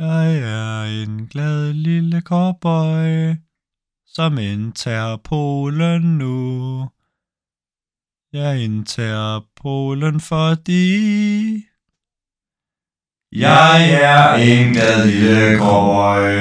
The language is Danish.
Jeg er en glad lille cowboy, som indtager Polen nu. Jeg indtager Polen, fordi... Jeg er en glad lille cowboy.